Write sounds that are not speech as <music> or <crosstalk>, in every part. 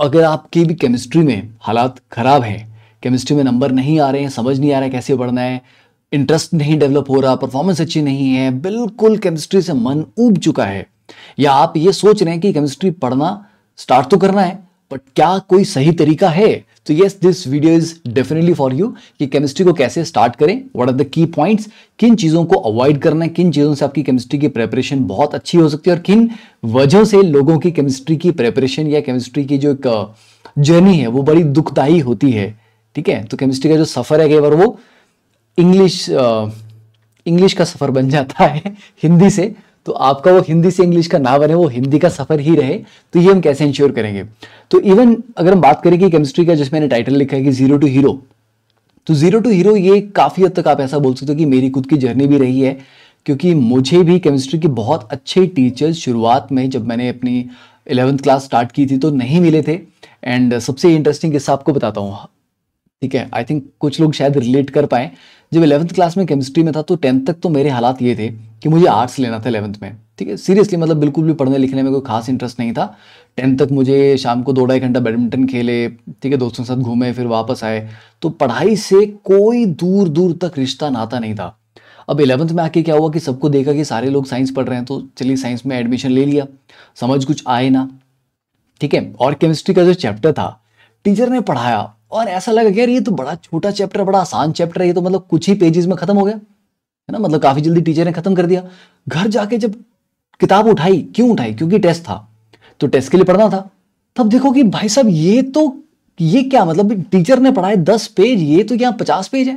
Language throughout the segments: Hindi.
अगर आपकी भी केमिस्ट्री में हालात ख़राब हैं केमिस्ट्री में नंबर नहीं आ रहे हैं समझ नहीं आ रहा है कैसे बढ़ना है इंटरेस्ट नहीं डेवलप हो रहा परफॉर्मेंस अच्छी नहीं है बिल्कुल केमिस्ट्री से मन ऊब चुका है या आप ये सोच रहे हैं कि केमिस्ट्री पढ़ना स्टार्ट तो करना है बट क्या कोई सही तरीका है तो yes this video is definitely for you कि केमिस्ट्री को कैसे स्टार्ट करें what are the key points किन चीज़ों को अवॉइड करना है किन चीज़ों से आपकी केमिस्ट्री की प्रेपरेशन बहुत अच्छी हो सकती है और किन वजह से लोगों की केमिस्ट्री की प्रेपरेशन या केमिस्ट्री की जो एक जर्नी uh, है वो बड़ी दुखदायी होती है ठीक है तो केमिस्ट्री का जो सफ़र है कई बार वो इंग्लिश इंग्लिश uh, का सफ़र बन जाता है <laughs> हिंदी से तो आपका वो हिंदी से इंग्लिश का ना बने वो हिंदी का सफर ही रहे तो ये हम कैसे इंश्योर करेंगे तो इवन अगर हम बात करें कि केमिस्ट्री का जिसमें मैंने टाइटल लिखा है कि जीरो टू हीरो तो जीरो टू हीरो ये काफ़ी हद तक आप ऐसा बोल सकते हो कि मेरी खुद की जर्नी भी रही है क्योंकि मुझे भी केमिस्ट्री के बहुत अच्छे टीचर्स शुरुआत में जब मैंने अपनी इलेवंथ क्लास स्टार्ट की थी तो नहीं मिले थे एंड सबसे इंटरेस्टिंग किस्सा आपको बताता हूँ ठीक है आई थिंक कुछ लोग शायद रिलेट कर पाएँ जब इलेवंथ क्लास में केमिस्ट्री में था तो टेंथ तक तो मेरे हालात ये थे कि मुझे आर्ट्स लेना था इलेवंथ में ठीक है सीरियसली मतलब बिल्कुल भी पढ़ने लिखने में कोई खास इंटरेस्ट नहीं था टेंथ तक मुझे शाम को दो ढाई घंटा बैडमिंटन खेले ठीक है दोस्तों के साथ घूमे फिर वापस आए तो पढ़ाई से कोई दूर दूर तक रिश्ता नाता नहीं था अब इलेवंथ में आके क्या हुआ कि सबको देखा कि सारे लोग साइंस पढ़ रहे हैं तो चलिए साइंस में एडमिशन ले लिया समझ कुछ आए ना ठीक है और केमिस्ट्री का जो चैप्टर था टीचर ने पढ़ाया और ऐसा लगा कि यार ये तो बड़ा छोटा चैप्टर बड़ा आसान चैप्टर है ये तो मतलब कुछ ही पेजेस में खत्म हो गया है ना मतलब काफ़ी जल्दी टीचर ने ख़त्म कर दिया घर जाके जब किताब उठाई क्यों उठाई क्योंकि टेस्ट था तो टेस्ट के लिए पढ़ना था तब देखो कि भाई साहब ये तो ये क्या मतलब टीचर ने पढ़ाए दस पेज ये तो यहाँ पचास पेज है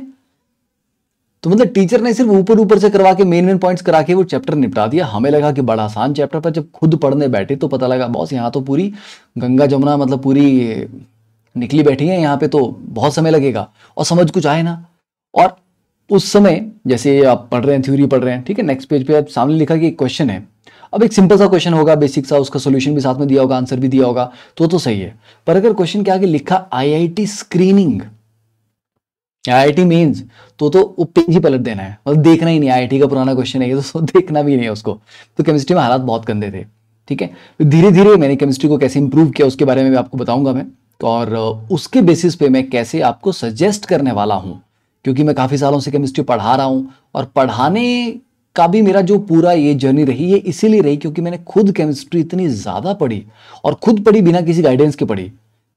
तो मतलब टीचर ने सिर्फ ऊपर ऊपर से करवा के मेन मेन पॉइंट्स करा के वो चैप्टर निपटा दिया हमें लगा कि बड़ा आसान चैप्टर पर जब खुद पढ़ने बैठे तो पता लगा बॉस यहाँ तो पूरी गंगा जमुना मतलब पूरी निकली बैठी है यहाँ पे तो बहुत समय लगेगा और समझ कुछ आए ना और उस समय जैसे आप पढ़ रहे हैं थ्योरी पढ़ रहे हैं ठीक है नेक्स्ट पेज पे आप सामने लिखा कि एक क्वेश्चन है अब एक सिंपल सा क्वेश्चन होगा बेसिक सा उसका सोल्यूशन भी साथ में दिया होगा आंसर भी दिया होगा तो तो सही है पर अगर क्वेश्चन क्या लिखा आई स्क्रीनिंग आई मीन्स तो तो पेज ही पलट देना है मतलब देखना ही नहीं आई का पुराना क्वेश्चन है ये तो देखना भी नहीं है उसको तो केमिस्ट्री में हालात बहुत गंदे थे ठीक है तो धीरे धीरे मैंने केमिस्ट्री को कैसे इंप्रूव किया उसके बारे में भी आपको बताऊंगा मैं तो और उसके बेसिस पे मैं कैसे आपको सजेस्ट करने वाला हूं क्योंकि मैं काफ़ी सालों से केमिस्ट्री पढ़ा रहा हूँ और पढ़ाने का भी मेरा जो पूरा ये जर्नी रही ये इसीलिए रही क्योंकि मैंने खुद केमिस्ट्री इतनी ज़्यादा पढ़ी और खुद पढ़ी बिना किसी गाइडेंस के पढ़ी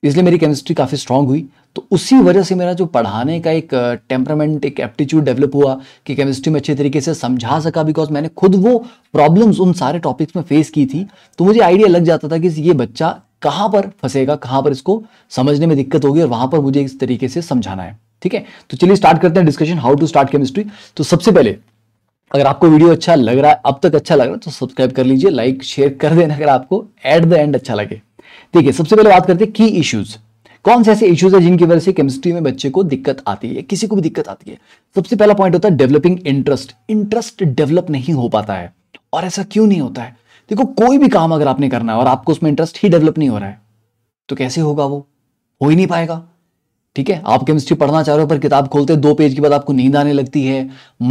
इसलिए मेरी केमिस्ट्री काफ़ी स्ट्रांग हुई तो उसी वजह से मेरा जो पढ़ाने का एक टेम्परामेंट एक एप्टीट्यूड डेवलप हुआ कि केमिस्ट्री में अच्छे तरीके से समझा सका बिकॉज मैंने खुद वो प्रॉब्लम्स उन सारे टॉपिक्स में फेस की थी तो मुझे आइडिया लग जाता था कि ये बच्चा कहाँ पर फंसेगा कहाँ पर इसको समझने में दिक्कत होगी और वहाँ पर मुझे इस तरीके से समझाना है ठीक है तो चलिए स्टार्ट करते हैं discussion how to start chemistry तो सबसे पहले अगर आपको वीडियो अच्छा लग रहा है अब तक अच्छा लग रहा है तो सब्सक्राइब कर लीजिए लाइक शेयर कर देना अगर आपको एट द एंड अच्छा लगे है सबसे पहले बात करते हैं की इश्यूज कौन से ऐसे इश्यूज हैं जिनकी वजह से केमिस्ट्री में बच्चे को दिक्कत आती है किसी को भी दिक्कत आती है सबसे पहला पॉइंट होता है डेवलपिंग इंटरेस्ट इंटरेस्ट डेवलप नहीं हो पाता है और ऐसा क्यों नहीं होता है देखो कोई भी काम अगर आपने करना है और आपको उसमें इंटरेस्ट ही डेवलप नहीं हो रहा है तो कैसे होगा वो हो ही नहीं पाएगा ठीक है आप केमिस्ट्री पढ़ना चाह रहे हो पर किताब खोलते दो पेज के बाद आपको नींद आने लगती है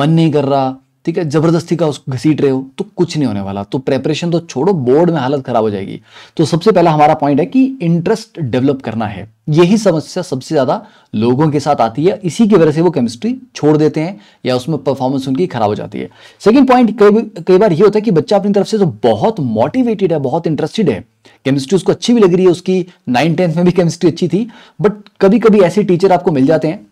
मन नहीं कर रहा ठीक है जबरदस्ती का उसको घसीट रहे हो तो कुछ नहीं होने वाला तो प्रेपरेशन तो छोड़ो बोर्ड में हालत खराब हो जाएगी तो सबसे पहला हमारा पॉइंट है कि इंटरेस्ट डेवलप करना है यही समस्या सबसे ज़्यादा लोगों के साथ आती है इसी की वजह से वो केमिस्ट्री छोड़ देते हैं या उसमें परफॉर्मेंस उनकी खराब हो जाती है सेकेंड पॉइंट कई कई बार ये होता है कि बच्चा अपनी तरफ से तो बहुत मोटिवेटेड है बहुत इंटरेस्टेड है केमिस्ट्री उसको अच्छी भी लग रही है उसकी नाइन टेंथ में भी केमिस्ट्री अच्छी थी बट कभी कभी ऐसे टीचर आपको मिल जाते हैं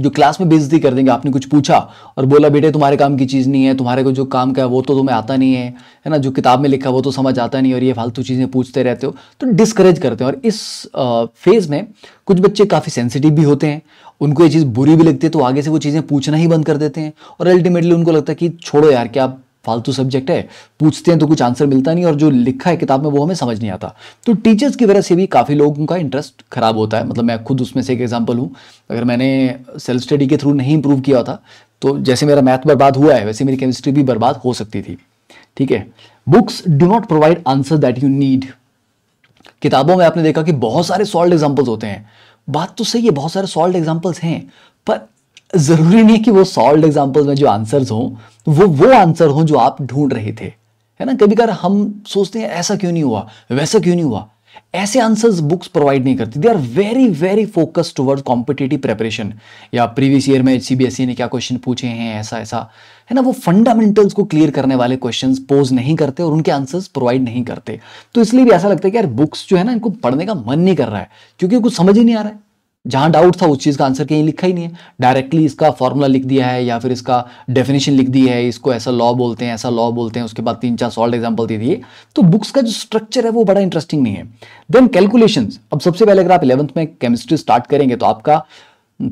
जो क्लास में बेजती कर देंगे आपने कुछ पूछा और बोला बेटे तुम्हारे काम की चीज़ नहीं है तुम्हारे को जो काम का है वो तो तुम्हें आता नहीं है है ना जो किताब में लिखा वो तो समझ आता नहीं और ये फालतू चीज़ें पूछते रहते हो तो डिस्करेज करते हैं और इस फेज़ में कुछ बच्चे काफ़ी सेंसिटिव भी होते हैं उनको ये चीज़ बुरी भी लगती है तो आगे से वो चीज़ें पूछना ही बंद कर देते हैं और अल्टीमेटली उनको लगता है कि छोड़ो यार क्या आप फालतू सब्जेक्ट है पूछते हैं तो कुछ आंसर मिलता नहीं और जो लिखा है किताब में वो हमें समझ नहीं आता तो टीचर्स की वजह से भी काफ़ी लोगों का इंटरेस्ट खराब होता है मतलब मैं खुद उसमें से एक एग्जाम्पल हूँ अगर मैंने सेल्फ स्टडी के थ्रू नहीं इंप्रूव किया होता तो जैसे मेरा मैथ बर्बाद हुआ है वैसे मेरी केमिस्ट्री भी बर्बाद हो सकती थी ठीक है books do not provide answer that you need किताबों में आपने देखा कि बहुत सारे सॉल्ट एग्जाम्पल्स होते हैं बात तो सही है बहुत सारे सॉल्ट एग्जाम्पल्स हैं पर ज़रूरी नहीं कि वो सॉल्व एग्जाम्पल में जो आंसर्स हों वो वो आंसर हों जो आप ढूंढ रहे थे है ना कभी कभार हम सोचते हैं ऐसा क्यों नहीं हुआ वैसा क्यों नहीं हुआ ऐसे आंसर्स बुक्स प्रोवाइड नहीं करती they are very very focused toward competitive preparation या प्रीवियस ईयर में सीबीएसई e ने क्या क्वेश्चन पूछे हैं ऐसा ऐसा है ना वो फंडामेंटल्स को क्लियर करने वाले क्वेश्चंस पोज नहीं करते और उनके आंसर्स प्रोवाइड नहीं करते तो इसलिए भी ऐसा लगता है कि यार बुक्स जो है ना इनको पढ़ने का मन नहीं कर रहा है क्योंकि कुछ समझ ही नहीं आ रहा है जहाँ डाउट था उस चीज़ का आंसर कहीं लिखा ही नहीं है डायरेक्टली इसका फॉर्मूला लिख दिया है या फिर इसका डेफिनेशन लिख दी है इसको ऐसा लॉ बोलते हैं ऐसा लॉ बोलते हैं उसके बाद तीन चार सॉल्ट एग्जाम्पल दे दिए तो बुक्स का जो स्ट्रक्चर है वो बड़ा इंटरेस्टिंग नहीं है देन कैलकुलेशन अब सबसे पहले अगर आप इलेवंथ में केमिस्ट्री स्टार्ट करेंगे तो आपका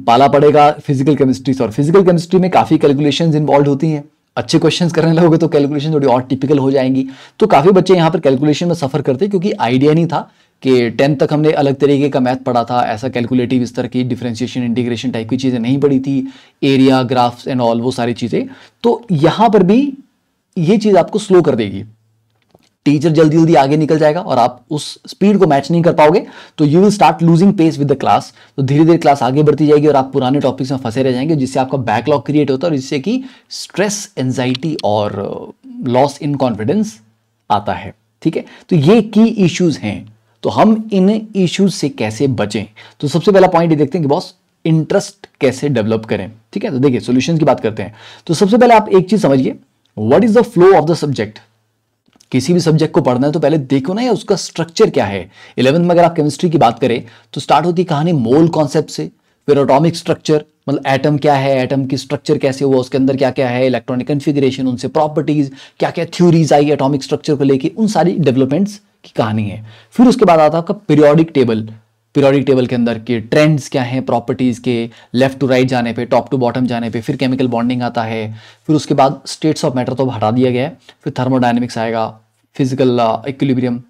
पाला पड़ेगा फिजिकल केमिस्ट्री से और फिजिकल केमिस्ट्री में काफ़ी कैलकुलेशन इन्वॉल्व होती हैं अच्छे क्वेश्चन करने लगोगे तो कैलकुलेशन थोड़ी और टिपिकल हो जाएंगी तो काफ़ी बच्चे यहाँ पर कैलकुलेशन में सफर करते क्योंकि आइडिया नहीं था कि टेंथ तक हमने अलग तरीके का मैथ पढ़ा था ऐसा कैलकुलेटिव इस तरह की डिफ्रेंशिएशन इंटीग्रेशन टाइप की चीज़ें नहीं पढ़ी थी एरिया ग्राफ्स एंड ऑल वो सारी चीज़ें तो यहाँ पर भी ये चीज़ आपको स्लो कर देगी टीचर जल्दी जल्दी आगे निकल जाएगा और आप उस स्पीड को मैच नहीं कर पाओगे तो you will start losing pace with the class तो धीरे धीरे क्लास आगे बढ़ती जाएगी और आप पुराने टॉपिक्स में फंसे रह जाएंगे जिससे आपका बैकलॉग क्रिएट होता है और जिससे कि स्ट्रेस एनजाइटी और लॉस इन कॉन्फिडेंस आता है ठीक है तो ये की इश्यूज हैं तो हम इन इश्यूज से कैसे बचें तो सबसे पहला पॉइंट ये देखते हैं कि बॉस इंटरेस्ट कैसे डेवलप करें ठीक है तो देखिए सॉल्यूशंस की बात करते हैं तो सबसे पहले आप एक चीज समझिए what is the flow of the subject किसी भी सब्जेक्ट को पढ़ना है तो पहले देखो ना ये उसका स्ट्रक्चर क्या है इलेवंथ में अगर आप केमिस्ट्री की बात करें तो स्टार्ट होती कहानी मोल कॉन्सेप्ट से फिर ऑटोमिक स्ट्रक्चर मतलब एटम क्या है एटम की स्ट्रक्चर कैसे हुआ उसके अंदर क्या क्या है इलेक्ट्रॉनिक कन्फिग्रेशन उनसे प्रॉपर्टीज क्या क्या थ्योरीज आई एटॉमिक स्ट्रक्चर को लेके उन सारी डेवलपमेंट्स की कहानी है फिर उसके बाद आता है आपका पीरियोडिक टेबल पीरियोडिक टेबल के अंदर के ट्रेंड्स क्या हैं प्रॉपर्टीज़ के लेफ्ट टू राइट जाने पे टॉप टू बॉटम जाने पे फिर केमिकल बॉन्डिंग आता है फिर उसके बाद स्टेट्स ऑफ मैटर तो हटा दिया गया है फिर थर्मोडाइनमिक्स आएगा फिजिकल इक्विलिब्रियम uh,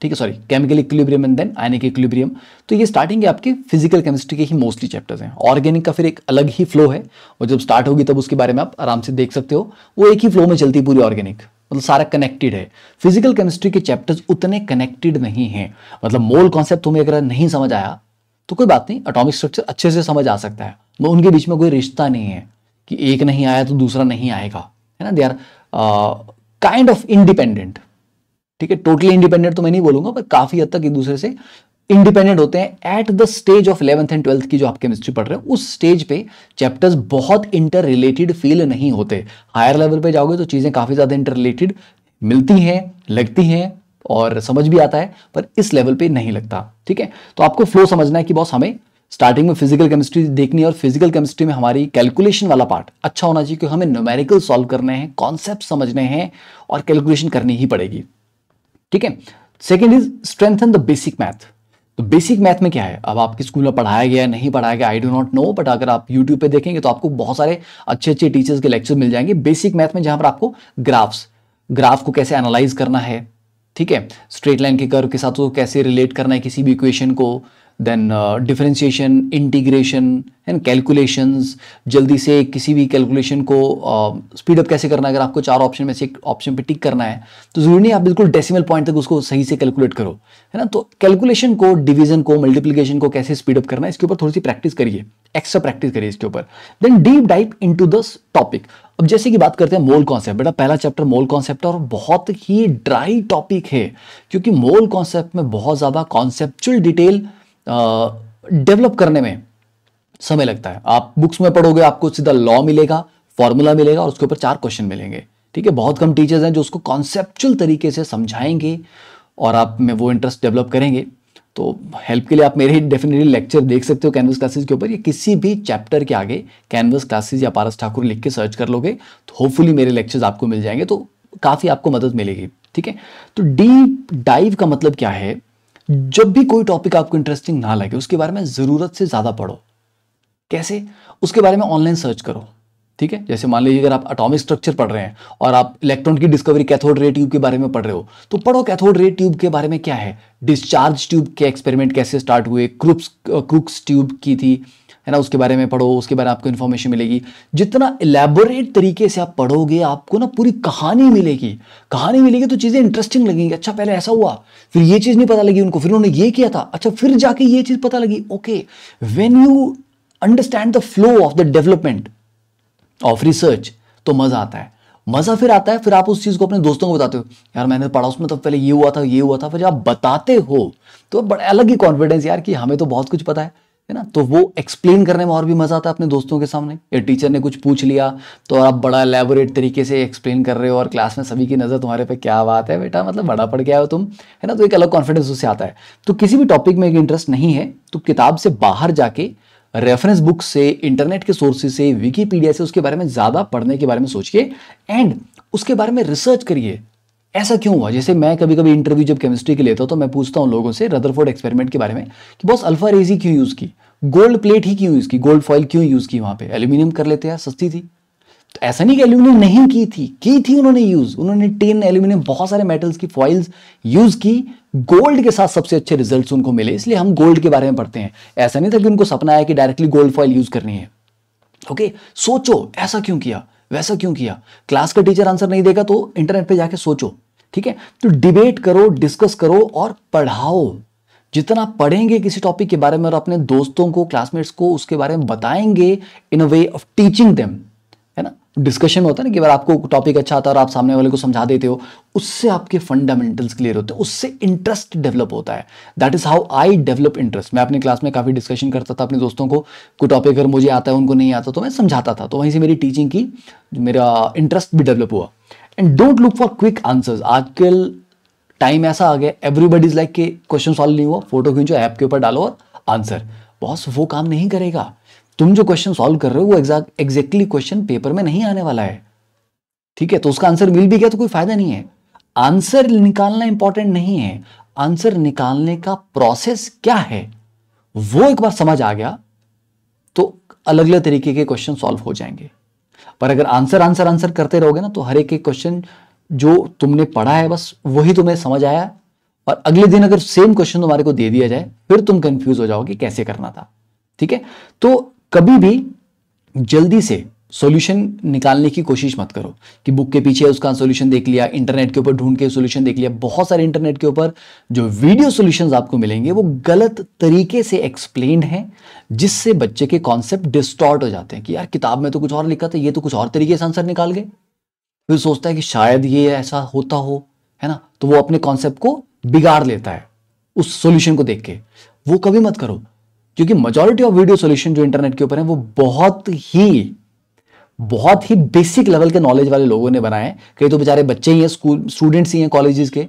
ठीक है sorry chemical equilibrium and then ionic equilibrium तो ये स्टार्टिंग है आपके फिजिकल केमिस्ट्री के ही मोस्टली चैप्टर्स हैं ऑर्गेनिक का फिर एक अलग ही फ्लो है और जब स्टार्ट होगी तब उसके बारे में आप आराम से देख सकते हो वो एक ही फ्लो में चलती है पूरी ऑर्गेनिक मतलब सारा कनेक्टेड है फिजिकल केमिस्ट्री के चैप्टर्स उतने कनेक्टेड नहीं हैं मतलब मोल कॉन्सेप्ट तुम्हें अगर नहीं समझ आया तो कोई बात नहीं अटोमिक स्ट्रक्चर अच्छे से समझ आ सकता है वो मतलब उनके बीच में कोई रिश्ता नहीं है कि एक नहीं आया तो दूसरा नहीं आएगा है ना they are kind of independent ठीक है टोटली इंडिपेंडेंट तो मैं नहीं बोलूंगा पर काफ़ी हद तक एक दूसरे से इंडिपेंडेंट होते हैं at the stage of eleventh and twelfth की जो आप केमिस्ट्री पढ़ रहे हो उस स्टेज पे चैप्टर्स बहुत इंटर रिलेटेड फील नहीं होते हायर लेवल पे जाओगे तो चीज़ें काफ़ी ज़्यादा इंटर रिलेटेड मिलती हैं लगती हैं और समझ भी आता है पर इस लेवल पे नहीं लगता ठीक है तो आपको फ्लो समझना है कि बॉस हमें स्टार्टिंग में फिजिकल केमिस्ट्री देखनी है और फिजिकल केमिस्ट्री में हमारी कैलकुलेशन वाला पार्ट अच्छा होना चाहिए क्योंकि हमें न्यूमेरिकल सॉल्व करने हैं कॉन्सेप्ट समझने हैं और कैलकुलेशन करनी ही पड़ेगी ठीक है second is strengthen the basic math तो बेसिक मैथ में क्या है अब आपके स्कूल में पढ़ाया गया नहीं पढ़ाया गया I do not know but अगर आप यूट्यूब पे देखेंगे तो आपको बहुत सारे अच्छे अच्छे टीचर्स के लेक्चर मिल जाएंगे बेसिक मैथ में जहां पर आपको ग्राफ्स ग्राफ को कैसे एनालाइज करना है ठीक है स्ट्रेट लाइन के कर्व के साथ उसको कैसे रिलेट करना है किसी भी इक्वेशन को then differentiation integration and calculations जल्दी से किसी भी कैलकुलेशन को स्पीड uh, अप कैसे करना है अगर आपको चार ऑप्शन में से एक ऑप्शन पे टिक करना है तो ज़रूरी नहीं आप बिल्कुल डेसिमल पॉइंट तक उसको सही से कैलकुलेट करो है ना तो कैलकुलेशन को डिवीजन को मल्टीप्लिकेशन को कैसे स्पीड अप करना है इसके ऊपर थोड़ी सी प्रैक्टिस करिए एक्स्ट्रा प्रैक्टिस करिए इसके ऊपर then deep dive into this topic अब जैसे कि बात करते हैं मोल कॉन्सेप्ट बेटा पहला चैप्टर मोल कॉन्सेप्ट और बहुत ही ड्राई टॉपिक है क्योंकि मोल कॉन्सेप्ट में बहुत ज़्यादा कॉन्सेप्चुअल डिटेल डेवलप करने में समय लगता है आप बुक्स में पढ़ोगे आपको सीधा लॉ मिलेगा फॉर्मूला मिलेगा और उसके ऊपर चार क्वेश्चन मिलेंगे ठीक है बहुत कम टीचर्स हैं जो उसको कॉन्सेप्चुअल तरीके से समझाएंगे और आप में वो इंटरेस्ट डेवलप करेंगे तो हेल्प के लिए आप मेरे ही डेफिनेटली लेक्चर देख सकते हो कैनवस क्लासेस के ऊपर या किसी भी चैप्टर के आगे कैनवस क्लासेस या पारस ठाकुर लिख के सर्च कर लोगे तो होपफुली मेरे लेक्चर्स आपको मिल जाएंगे तो काफ़ी आपको मदद मिलेगी ठीक है तो डीप डाइव का मतलब क्या है जब भी कोई टॉपिक आपको इंटरेस्टिंग ना लगे उसके बारे में ज़रूरत से ज़्यादा पढ़ो कैसे उसके बारे में ऑनलाइन सर्च करो ठीक है जैसे मान लीजिए अगर आप अटोमिक स्ट्रक्चर पढ़ रहे हैं और आप इलेक्ट्रॉन की डिस्कवरी कैथोड रे ट्यूब के बारे में पढ़ रहे हो तो पढ़ो कैथोड रे ट्यूब के बारे में क्या है डिस्चार्ज ट्यूब के एक्सपेरिमेंट कैसे स्टार्ट हुए क्रुप्स क्रुक्स ट्यूब की थी है ना उसके बारे में पढ़ो उसके बारे में आपको इन्फॉर्मेशन मिलेगी जितना इलेबोरेट तरीके से आप पढ़ोगे आपको ना पूरी कहानी मिलेगी कहानी मिलेगी तो चीज़ें इंटरेस्टिंग लगेंगी अच्छा पहले ऐसा हुआ फिर ये चीज़ नहीं पता लगी उनको फिर उन्होंने ये किया था अच्छा फिर जाके ये चीज़ पता लगी okay when you understand the flow of the development of research तो मज़ा आता है मज़ा फिर आता है फिर आप उस चीज़ को अपने दोस्तों को बताते हो यार मैंने पढ़ा उसमें तब तो पहले ये हुआ था ये हुआ था फिर आप बताते हो तो बड़ा अलग ही कॉन्फिडेंस यार कि हमें तो बहुत कुछ पता है है ना तो वो एक्सप्लेन करने में और भी मज़ा आता है अपने दोस्तों के सामने या टीचर ने कुछ पूछ लिया तो आप बड़ा एलेबोरेट तरीके से एक्सप्लेन कर रहे हो और क्लास में सभी की नज़र तुम्हारे पे क्या बात है बेटा मतलब बड़ा पढ़ गया हो तुम है ना तो एक अलग कॉन्फिडेंस उससे आता है तो किसी भी टॉपिक में एक इंटरेस्ट नहीं है तो किताब से बाहर जाके रेफरेंस बुक से इंटरनेट के सोर्सेज से विकीपीडिया से उसके बारे में ज़्यादा पढ़ने के बारे में सोचिए एंड उसके बारे में रिसर्च करिए ऐसा क्यों हुआ जैसे मैं कभी कभी इंटरव्यू जब केमिस्ट्री के लेता हूँ तो मैं पूछता हूँ लोगों से रदरफोर्ड एक्सपेरिमेंट के बारे में कि बॉस अल्फा रेजी क्यों यूज़ की गोल्ड प्लेट ही क्यों यूज़ की गोल्ड फॉइल क्यों यूज़ की वहाँ पे एल्यूमिनियम कर लेते हैं सस्ती थी तो ऐसा नहीं कि एल्यूमिनियम नहीं की थी की थी उन्होंने यूज़ उन्होंने टेन एल्यूमिनियम बहुत सारे मेटल्स की फॉइल्स यूज़ की गोल्ड के साथ सबसे अच्छे रिजल्ट उनको मिले इसलिए हम गोल्ड के बारे में पढ़ते हैं ऐसा नहीं था कि उनको सपना आया कि डायरेक्टली गोल्ड फॉइल यूज़ करनी है ओके सोचो ऐसा क्यों किया वैसा क्यों किया क्लास का टीचर आंसर नहीं देगा तो इंटरनेट पर जाके सोचो ठीक है तो डिबेट करो डिस्कस करो और पढ़ाओ जितना पढ़ेंगे किसी टॉपिक के बारे में और अपने दोस्तों को क्लासमेट्स को उसके बारे में बताएंगे in a way of teaching them है ना डिस्कशन होता है ना कि अगर आपको टॉपिक अच्छा आता है और आप सामने वाले को समझा देते हो उससे आपके फंडामेंटल्स क्लियर होते हैं उससे इंटरेस्ट डेवलप होता है that is how I develop interest मैं अपने क्लास में काफ़ी डिस्कशन करता था अपने दोस्तों को कोई टॉपिक अगर मुझे आता है उनको नहीं आता तो मैं समझाता था तो वहीं से मेरी टीचिंग की मेरा इंटरेस्ट भी डेवलप हुआ and don't look for quick answers आजकल टाइम ऐसा आ गया एवरीबडीज लाइक के क्वेश्चन सॉल्व नहीं हुआ फोटो खींचो ऐप के ऊपर डालो और आंसर बॉस वो काम नहीं करेगा तुम जो क्वेश्चन सॉल्व कर रहे हो वो एग्जैक्ट एग्जैक्टली क्वेश्चन पेपर में नहीं आने वाला है ठीक है तो उसका आंसर मिल भी गया तो कोई फायदा नहीं है आंसर निकालना इंपॉर्टेंट नहीं है आंसर निकालने का प्रोसेस क्या है वो एक बार समझ आ गया तो अलग अलग तरीके के क्वेश्चन सॉल्व हो जाएंगे पर अगर आंसर आंसर आंसर करते रहोगे ना तो हर एक क्वेश्चन जो तुमने पढ़ा है बस वही तुम्हें समझ आया और अगले दिन अगर सेम क्वेश्चन तुम्हारे को दे दिया जाए फिर तुम कंफ्यूज हो जाओगे कैसे करना था ठीक है तो कभी भी जल्दी से सोल्यूशन निकालने की कोशिश मत करो कि बुक के पीछे उसका सोल्यूशन देख लिया इंटरनेट के ऊपर ढूंढ के सोल्यूशन देख लिया बहुत सारे इंटरनेट के ऊपर जो वीडियो सोल्यूशन आपको मिलेंगे वो गलत तरीके से एक्सप्लेन है जिससे बच्चे के कॉन्सेप्ट डिस्टॉर्ट हो जाते हैं कि यार किताब में तो कुछ और लिखा था ये तो कुछ और तरीके से आंसर निकाल गए फिर सोचता है कि शायद ये ऐसा होता हो है ना तो वो अपने कॉन्सेप्ट को बिगाड़ लेता है उस सोल्यूशन को देख के वो कभी मत करो क्योंकि मेजोरिटी ऑफ वीडियो सोल्यूशन जो इंटरनेट के ऊपर है वो बहुत ही बहुत ही बेसिक लेवल के नॉलेज वाले लोगों ने बनाए कई तो बेचारे बच्चे ही हैं स्कूल स्टूडेंट्स ही हैं कॉलेजेस के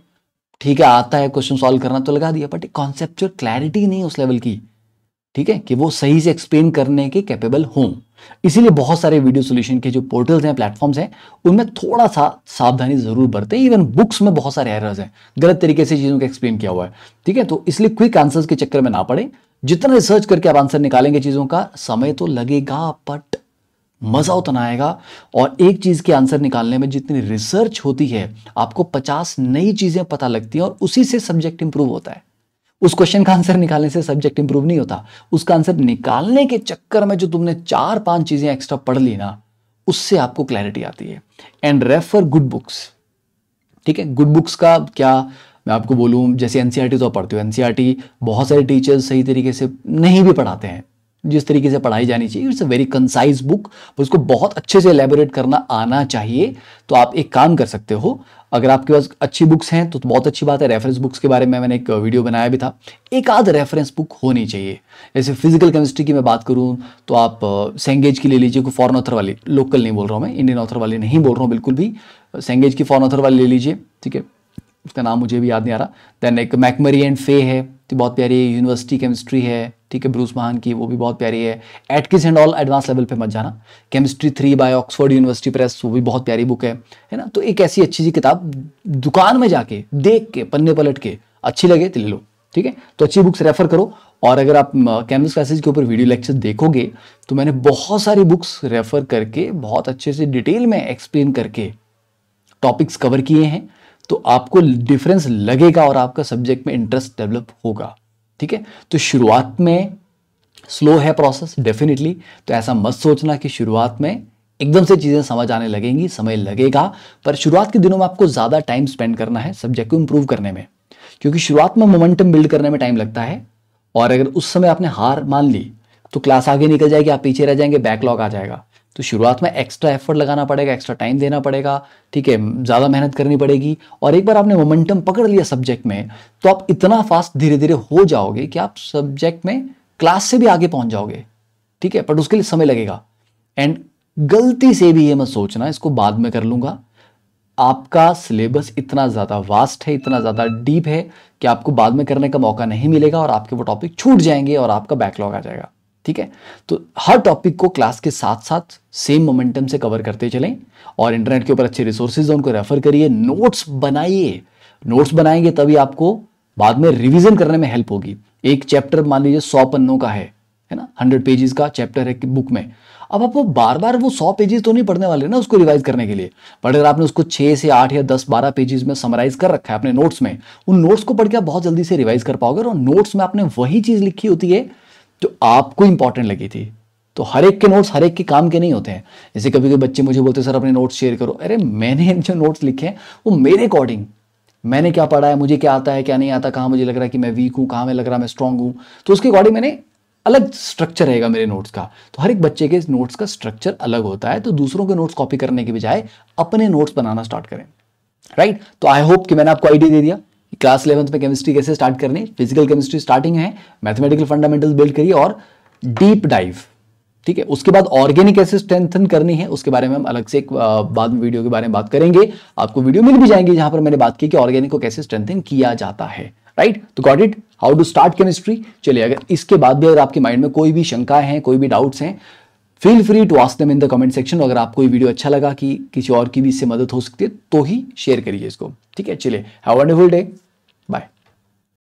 ठीक है आता है क्वेश्चन सॉल्व करना तो लगा दिया बट कॉन्सेप्चुअल क्लैरिटी नहीं उस लेवल की ठीक है कि वो सही से एक्सप्लेन करने के कैपेबल हों इसीलिए बहुत सारे वीडियो सोल्यूशन के जो पोर्टल्स हैं प्लेटफॉर्म्स हैं उनमें थोड़ा सा सावधानी जरूर हैं इवन बुक्स में बहुत सारे एरर्स हैं गलत तरीके से चीज़ों को एक्सप्लेन किया हुआ है ठीक है तो इसलिए क्विक आंसर्स के चक्कर में ना पड़े जितना रिसर्च करके आप आंसर निकालेंगे चीज़ों का समय तो लगेगा बट मज़ा उतना आएगा और एक चीज़ के आंसर निकालने में जितनी रिसर्च होती है आपको पचास नई चीज़ें पता लगती हैं और उसी से सब्जेक्ट इंप्रूव होता है उस क्वेश्चन का आंसर निकालने से सब्जेक्ट इंप्रूव नहीं होता उसका आंसर निकालने के चक्कर में जो तुमने चार पांच चीज़ें एक्स्ट्रा पढ़ ली ना उससे आपको क्लैरिटी आती है एंड रेफर गुड बुक्स ठीक है गुड बुक्स का क्या मैं आपको बोलूं जैसे एनसीआरटी e तो आप पढ़ते हो एनसीआरटी e बहुत सारे टीचर्स सही तरीके से नहीं भी पढ़ाते हैं जिस तरीके से पढ़ाई जानी चाहिए it's a very concise book उसको बहुत अच्छे से एलेबोरेट करना आना चाहिए तो आप एक काम कर सकते हो अगर आपके पास अच्छी बुक्स हैं तो, तो बहुत अच्छी बात है रेफरेंस बुक्स के बारे में मैंने एक वीडियो बनाया भी था एक आध रेफरेंस बुक होनी चाहिए जैसे फिजिकल केमिस्ट्री की मैं बात करूँ तो आप सेंगेज की ले लीजिए कोई फॉरन ऑथर वाली लोकल नहीं बोल रहा हूँ मैं इंडियन ऑथर वाली नहीं बोल रहा हूँ बिल्कुल भी सेंगेज की फॉरन ऑथर वाली ले लीजिए ठीक है उसका नाम मुझे भी याद नहीं आ रहा देन एक मैकमरी एंड फे है तो बहुत प्यारी यूनिवर्सिटी केमिस्ट्री है ठीक है ब्रूस महान की वो भी बहुत प्यारी है Atkins and all advance level पे मत जाना chemistry three by Oxford University Press वो भी बहुत प्यारी बुक है है ना तो एक ऐसी अच्छी सी किताब दुकान में जाके देख के पन्ने पलट के अच्छी लगे तो ले लो ठीक है तो अच्छी बुक्स रेफर करो और अगर आप कैमरस क्लासेज के ऊपर वीडियो लेक्चर देखोगे तो मैंने बहुत सारी बुक्स रेफर करके बहुत अच्छे से डिटेल में एक्सप्लेन करके टॉपिक्स कवर किए हैं तो आपको डिफरेंस लगेगा और आपका सब्जेक्ट में इंटरेस्ट डेवलप होगा ठीक है तो शुरुआत में स्लो है प्रोसेस डेफिनेटली तो ऐसा मत सोचना कि शुरुआत में एकदम से चीज़ें समझ आने लगेंगी समय लगेगा पर शुरुआत के दिनों में आपको ज़्यादा टाइम स्पेंड करना है सब्जेक्ट को इंप्रूव करने में क्योंकि शुरुआत में मोमेंटम बिल्ड करने में टाइम लगता है और अगर उस समय आपने हार मान ली तो क्लास आगे निकल जाएगी आप पीछे रह जाएंगे बैकलॉग आ जाएगा तो शुरुआत में एक्स्ट्रा एफर्ट लगाना पड़ेगा एक्स्ट्रा टाइम देना पड़ेगा ठीक है ज़्यादा मेहनत करनी पड़ेगी और एक बार आपने मोमेंटम पकड़ लिया सब्जेक्ट में तो आप इतना फास्ट धीरे धीरे हो जाओगे कि आप सब्जेक्ट में क्लास से भी आगे पहुंच जाओगे ठीक है बट उसके लिए समय लगेगा एंड गलती से भी ये मत सोचना इसको बाद में कर लूंगा आपका सिलेबस इतना ज़्यादा वास्ट है इतना ज़्यादा डीप है कि आपको बाद में करने का मौका नहीं मिलेगा और आपके वो टॉपिक छूट जाएंगे और आपका बैकलॉग आ जाएगा ठीक है तो हर टॉपिक को क्लास के साथ साथ सेम मोमेंटम से कवर करते चलें और इंटरनेट के ऊपर अच्छे रिसोर्सेज उनको रेफर करिए नोट्स बनाइए नोट्स बनाएंगे तभी आपको बाद में रिवीजन करने में हेल्प होगी एक चैप्टर मान लीजिए सौ पन्नों का है है ना हंड्रेड पेजेस का चैप्टर है बुक में अब आपको बार बार वो सौ पेजेस तो नहीं पढ़ने वाले ना उसको रिवाइज करने के लिए बट अगर आपने उसको छः से आठ या दस बारह पेजेस में समराइज कर रखा है अपने नोट्स में उन नोट्स को पढ़ के आप बहुत जल्दी से रिवाइज कर पाओगे और नोट्स में आपने वही चीज़ लिखी होती है जो तो आपको इंपॉर्टेंट लगी थी तो हर एक के नोट्स हर एक के काम के नहीं होते हैं जैसे कभी कभी बच्चे मुझे बोलते सर अपने नोट्स शेयर करो अरे मैंने <laughs> जो नोट्स लिखे हैं वो मेरे अकॉर्डिंग मैंने क्या पढ़ा है मुझे क्या आता है क्या नहीं आता कहाँ मुझे लग रहा है कि मैं वीक हूँ कहाँ मैं लग रहा है मैं स्ट्रांग हूँ तो उसके अकॉर्डिंग मैंने अलग स्ट्रक्चर रहेगा मेरे नोट्स का तो हर एक बच्चे के नोट्स का स्ट्रक्चर अलग होता है तो दूसरों के नोट्स कॉपी करने के बजाय अपने नोट्स बनाना स्टार्ट करें राइट तो आई होप कि मैंने आपको आइडिया दे दिया क्लास इलेवंथ में केमिस्ट्री कैसे स्टार्ट करनी फिजिकल केमिस्ट्री स्टार्टिंग है मैथमेटिकल फंडामेंटल बिल्ड करिए और डीप डाइव ठीक है उसके बाद ऑर्गेनिक कैसे स्ट्रेंथन करनी है उसके बारे में हम अलग से एक बाद में वीडियो के बारे में बात करेंगे आपको वीडियो मिल भी जाएंगे जहां पर मैंने बात की कि ऑर्गेनिक को कैसे स्ट्रेंथन किया जाता है राइट तो got it how to start chemistry चलिए अगर इसके बाद भी अगर आपके माइंड में कोई भी शंका है कोई भी डाउट्स हैं feel free to ask them in the comment section अगर आपको ये वीडियो अच्छा लगा कि किसी और की भी इससे मदद हो सकती है तो ही शेयर करिए इसको ठीक है चलिए हैव वंडरफुल डे